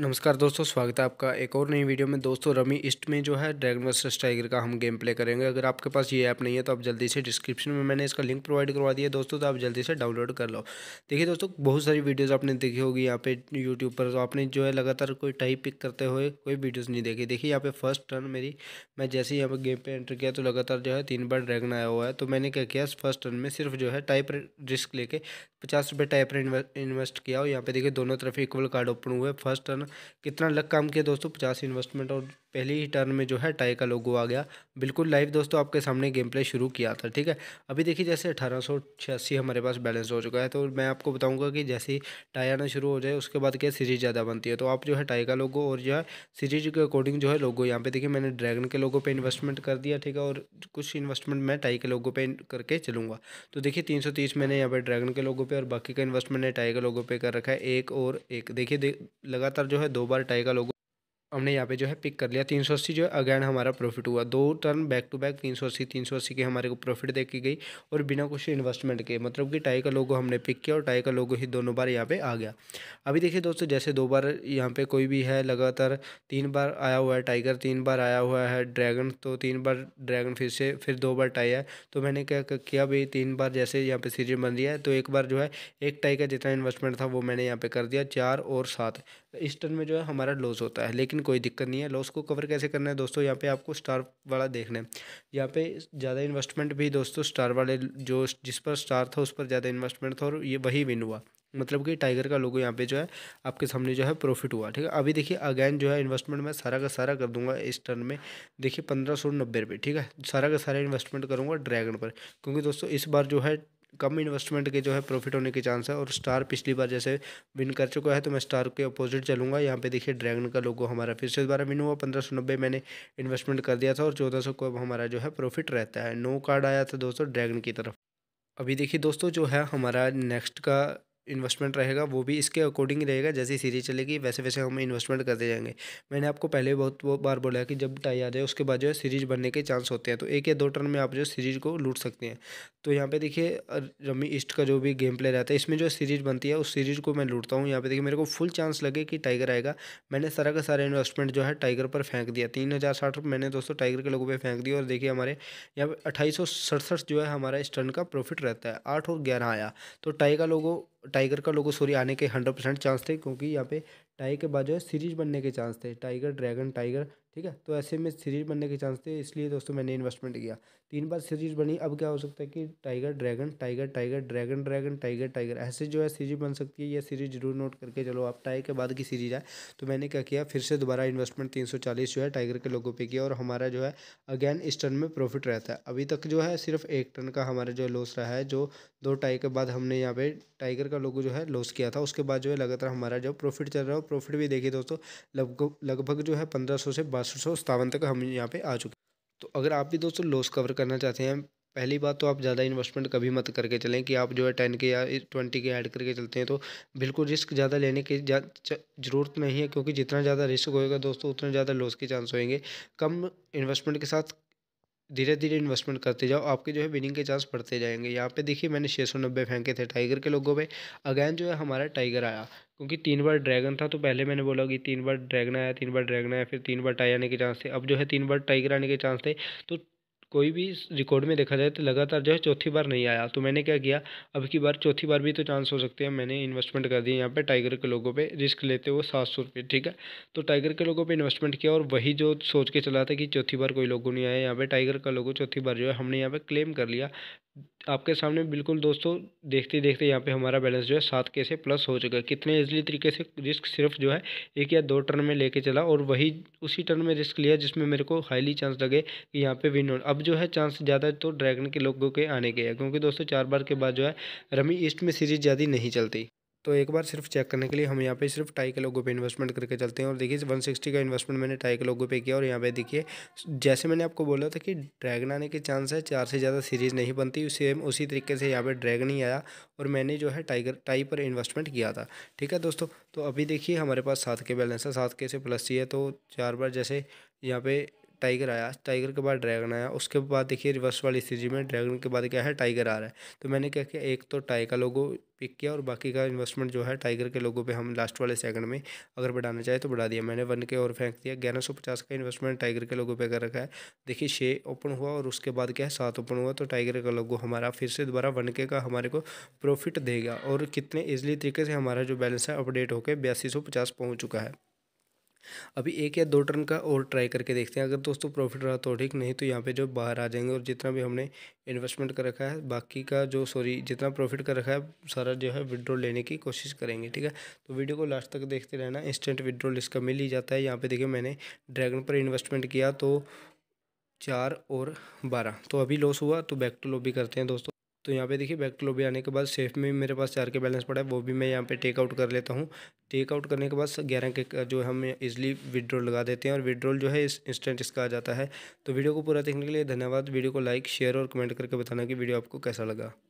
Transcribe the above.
नमस्कार दोस्तों स्वागत है आपका एक और नई वीडियो में दोस्तों रमी ईस्ट में जो है ड्रैगन वर्सेस टाइगर का हम गेम प्ले करेंगे अगर आपके पास ये ऐप नहीं है तो आप जल्दी से डिस्क्रिप्शन में मैंने इसका लिंक प्रोवाइड करवा दिया दोस्तों तो आप जल्दी से डाउनलोड कर लो देखिए दोस्तों बहुत सारी वीडियोज़ आपने देखी होगी यहाँ पे यूट्यूब पर तो आपने जो है लगातार कोई टाइप पिक करते हुए कोई वीडियोज़ नहीं देखी देखिए यहाँ पे फर्स्ट टर्न मेरी मैं जैसे ही यहाँ पर गेम पर एंटर किया तो लगातार जो है तीन बार ड्रैगन आया हुआ है तो मैंने क्या किया फर्स्ट टर्न में सिर्फ जो है टाइप रिस्क लेके पचास रुपये टाइप इन्वेस्ट किया और यहाँ पे देखिए दोनों तरफ इक्वल कार्ड ओपन हुए फर्स्ट टर्न कितना लग काम किया दोस्तों पचास इन्वेस्टमेंट और पहले ही टर्न में जो है टाई का लोगो आ गया बिल्कुल लाइव दोस्तों आपके सामने गेम प्ले शुरू किया था ठीक है अभी देखिए जैसे अठारह हमारे पास बैलेंस हो चुका है तो मैं आपको बताऊंगा कि जैसे ही टाई आना शुरू हो जाए उसके बाद क्या सीरीज ज़्यादा बनती है तो आप जो है टाई का लोगो और जो है सीरीज के अकॉर्डिंग जो है लोगो यहाँ पे देखिए मैंने ड्रैगन के लोगों पर इन्वेस्टमेंट कर दिया ठीक है और कुछ इन्वेस्टमेंट मैं टाई के लोगों पर करके चलूँगा तो देखिए तीन सौ तीस मैंने यहाँ पर ड्रैगन के लोगों पर और बाकी का इन्वेस्टमेंट ने टाई के लोगों पर कर रखा है एक और एक देखिए लगातार जो जो है दो बार टाई का लोगो हमने यहाँ पे जो है पिक कर लिया तीन सौ अस्सी जो है अगैन हमारा प्रॉफिट हुआ दो टर्न बैक टू बैक तीन सौ अस्सी तीन सौ अस्सी की हमारे को प्रॉफिट देखी गई और बिना कुछ इन्वेस्टमेंट के मतलब कि टाई का लोगो हमने पिक किया और टाई का लोगो ही दोनों बार यहाँ पे आ गया अभी देखिए दोस्तों जैसे दो बार यहाँ पे कोई भी है लगातार तीन बार आया हुआ है टाइगर तीन बार आया हुआ है ड्रैगन तो तीन बार ड्रैगन फिर से फिर दो बार टाई है तो मैंने क्या किया भाई तीन बार जैसे यहाँ पर सीरीज बन रही है तो एक बार जो है एक टाई का जितना इन्वेस्टमेंट था वो मैंने यहाँ पर कर दिया चार और सात इस टर्न में जो है हमारा लॉस होता है लेकिन कोई दिक्कत नहीं है लॉस को कवर कैसे करना है दोस्तों यहाँ पे आपको स्टार वाला देखना है यहाँ पे ज़्यादा इन्वेस्टमेंट भी दोस्तों स्टार वाले जो जिस पर स्टार था उस पर ज़्यादा इन्वेस्टमेंट था और ये वही विन हुआ मतलब कि टाइगर का लोगो यहाँ पे जो है आपके सामने जो है प्रॉफिट हुआ ठीक है अभी देखिए अगेन जो है इन्वेस्टमेंट मैं सारा का सारा कर दूंगा इस टर्न में देखिए पंद्रह सौ नब्बे रुपये ठीक है सारा का सारा इन्वेस्टमेंट करूँगा ड्रैगन पर क्योंकि दोस्तों इस बार जो है कम इन्वेस्टमेंट के जो है प्रॉफिट होने के चांस है और स्टार पिछली बार जैसे विन कर चुका है तो मैं स्टार के अपोजिट चलूंगा यहाँ पे देखिए ड्रैगन का लोगो हमारा फिर से दोबारा विन हुआ पंद्रह सौ नब्बे मैंने इन्वेस्टमेंट कर दिया था और चौदह सौ को अब हमारा जो है प्रॉफिट रहता है नो कार्ड आया था दोस्तों ड्रैगन की तरफ अभी देखिए दोस्तों जो है हमारा नेक्स्ट का इन्वेस्टमेंट रहेगा वो भी इसके अकॉर्डिंग रहेगा जैसे सीरीज चलेगी वैसे वैसे हम इन्वेस्टमेंट करते जाएंगे मैंने आपको पहले बहुत बार बोला कि जब टाई आ जाए उसके बाद जो है सीरीज बनने के चांस होते हैं तो एक या दो टर्न में आप जो सीरीज को लूट सकते हैं तो यहाँ पे देखिए रमी ईस्ट का जो भी गेम प्ले रहता है इसमें जो सीरीज बनती है उस सीरीज को मैं लूटता हूँ यहाँ पे देखिए मेरे को फुल चांस लगे कि टाइगर आएगा मैंने सारा का सारा इन्वेस्टमेंट जो है टाइगर पर फेंक दिया तीन हज़ार साठ मैंने दोस्तों टाइगर के लोगों पे फेंक दिया और देखिए हमारे यहाँ पे अट्ठाईस सड़सठ जो है हमारा इस टर्न का प्रॉफिट रहता है आठ और ग्यारह आया तो टाइगर लोगों टाइगर का लोगो सॉरी आने के हंड्रेड परसेंट चांस थे क्योंकि यहाँ पे टाई के बाद जो है सीरीज बनने के चांस थे टाइगर ड्रैगन टाइगर ठीक है तो ऐसे में सीरीज बनने के चांस थे इसलिए दोस्तों मैंने इन्वेस्टमेंट किया तीन बार सीरीज बनी अब क्या हो सकता है कि tiger dragon tiger tiger dragon dragon tiger tiger ऐसे जो है सीरीज बन सकती है यह सीरीज जरूर नोट करके चलो आप टाई के बाद की सीरीज आए तो मैंने क्या किया फिर से दोबारा इन्वेस्टमेंट तीन सौ चालीस जो है टाइगर के लोगों पर किया और हमारा जो है अगेन इस टर्न में प्रॉफिट रहता है अभी तक जो है सिर्फ एक टर्न का हमारा जो है लॉस रहा है जो दो टाई के बाद हमने यहाँ पे टाइगर का लोगो जो है लॉस किया था उसके बाद जो है लगातार हमारा जो प्रॉफिट चल रहा है प्रॉफिट भी देखिए दोस्तों लगभग लगभग जो है पंद्रह सौ से बासठ सौ सतावन तक हम यहाँ पे आ चुके तो अगर आप भी दोस्तों लॉस कवर करना चाहते हैं पहली बात तो आप ज़्यादा इन्वेस्टमेंट कभी मत करके चलें कि आप जो है टेन के या ट्वेंटी के ऐड करके चलते हैं तो बिल्कुल रिस्क ज़्यादा लेने की ज़रूरत नहीं है क्योंकि जितना ज़्यादा रिस्क होएगा दोस्तों उतना ज़्यादा लॉस के चांस होंगे कम इन्वेस्टमेंट के साथ धीरे धीरे इन्वेस्टमेंट करते जाओ आपके जो है विनिंग के चांस बढ़ते जाएंगे यहाँ पे देखिए मैंने छः सौ नब्बे फेंके थे टाइगर के लोगों पे अगेन जो है हमारा टाइगर आया क्योंकि तीन बार ड्रैगन था तो पहले मैंने बोला कि तीन बार ड्रैगन आया तीन बार ड्रैगन आया फिर तीन बार टाई आने के चांस थे अब जो है तीन बार टाइगर आने के चांस थे तो कोई भी रिकॉर्ड में देखा जाए तो लगातार जो है चौथी बार नहीं आया तो मैंने क्या किया अब की बार चौथी बार भी तो चांस हो सकते हैं मैंने इन्वेस्टमेंट कर दी यहाँ पे टाइगर के लोगों पे रिस्क लेते हुए सात सौ रुपये ठीक है तो टाइगर के लोगों पे इन्वेस्टमेंट किया और वही जो सोच के चला था कि चौथी बार कोई लोगों नहीं आया यहाँ पे टाइगर का लोगों चौथी बार जो है हमने यहाँ पर क्लेम कर लिया आपके सामने बिल्कुल दोस्तों देखते देखते यहाँ पे हमारा बैलेंस जो है सात के से प्लस हो चुका है कितने ईजिली तरीके से रिस्क सिर्फ जो है एक या दो टर्न में लेके चला और वही उसी टर्न में रिस्क लिया जिसमें मेरे को हाईली चांस लगे कि यहाँ पे विन हो अब जो है चांस ज़्यादा तो ड्रैगन के लोगों के आने के हैं क्योंकि दोस्तों चार बार के बाद जो है रमी ईस्ट में सीरीज ज़्यादा नहीं चलती तो एक बार सिर्फ चेक करने के लिए हम यहाँ पे सिर्फ टाई के लोगों पे इन्वेस्टमेंट करके चलते हैं और देखिए 160 का इन्वेस्टमेंट मैंने टाई के लोगों पे किया और यहाँ पे देखिए जैसे मैंने आपको बोला था कि ड्रैगन आने के चांस है चार से ज़्यादा सीरीज़ नहीं बनती सेम उसी तरीके से यहाँ पर ड्रैगन ही आया और मैंने जो है टाइगर टाई पर इन्वेस्टमेंट किया था ठीक है दोस्तों तो अभी देखिए हमारे पास सात के बैलेंस है सात के से प्लस ही है तो चार बार जैसे यहाँ पे टाइगर आया टाइगर के बाद ड्रैगन आया उसके बाद देखिए रिवर्स वाली सीरीज में ड्रैगन के बाद क्या है टाइगर आ रहा है तो मैंने क्या किया एक तो टाई का लोगो पिक किया और बाकी का इन्वेस्टमेंट जो है टाइगर के लोगों पे हम लास्ट वाले सेकंड में अगर बढ़ाना चाहे तो बढ़ा दिया मैंने वन के और फेंक दिया ग्यारह सौ पचास का इन्वेस्टमेंट टाइगर के लोगों पे कर रखा है देखिए छः ओपन हुआ और उसके बाद क्या है सात ओपन हुआ तो टाइगर का लोगो हमारा फिर से दोबारा वन के का हमारे को प्रॉफिट देगा और कितने ईजिली तरीके से हमारा जो बैलेंस है अपडेट होकर बयासी सौ पचास पहुँच चुका है अभी एक या दो टर्न का और ट्राई करके देखते हैं अगर दोस्तों प्रॉफिट रहा तो ठीक नहीं तो यहाँ पे जो बाहर आ जाएंगे और जितना भी हमने इन्वेस्टमेंट कर रखा है बाकी का जो सॉरी जितना प्रॉफिट कर रखा है सारा जो है विड्रॉ लेने की कोशिश करेंगे ठीक है तो वीडियो को लास्ट तक देखते रहना इंस्टेंट विड्रॉल इसका मिल ही जाता है यहाँ पर देखिए मैंने ड्रैगन पर इन्वेस्टमेंट किया तो चार और बारह तो अभी लॉस हुआ तो बैक टू लॉबी करते हैं दोस्तों तो यहाँ पे देखिए बैक टू लॉबी आने के बाद सेफ में मेरे पास चार के बैलेंस पड़ा है वो भी मैं यहाँ पे टेक आउट कर लेता हूँ टेक आउट करने के बाद ग्यारह के जो हम इजिली विड्रॉल लगा देते हैं और विड्रॉल जो है इस इंस्टेंट इसका आ जाता है तो वीडियो को पूरा देखने के लिए धन्यवाद वीडियो को लाइक शेयर और कमेंट करके बताना कि वीडियो आपको कैसा लगा